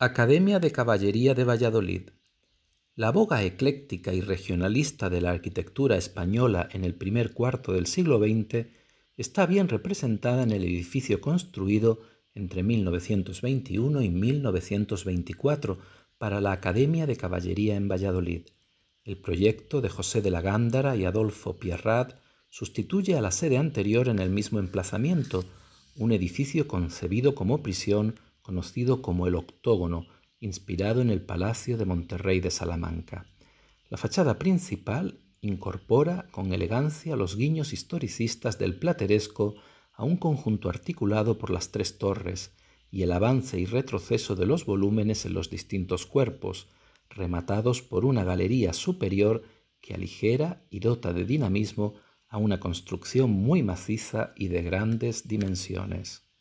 Academia de Caballería de Valladolid. La boga ecléctica y regionalista de la arquitectura española en el primer cuarto del siglo XX está bien representada en el edificio construido entre 1921 y 1924 para la Academia de Caballería en Valladolid. El proyecto de José de la Gándara y Adolfo Pierrat sustituye a la sede anterior en el mismo emplazamiento, un edificio concebido como prisión conocido como el octógono, inspirado en el Palacio de Monterrey de Salamanca. La fachada principal incorpora con elegancia los guiños historicistas del plateresco a un conjunto articulado por las tres torres y el avance y retroceso de los volúmenes en los distintos cuerpos, rematados por una galería superior que aligera y dota de dinamismo a una construcción muy maciza y de grandes dimensiones.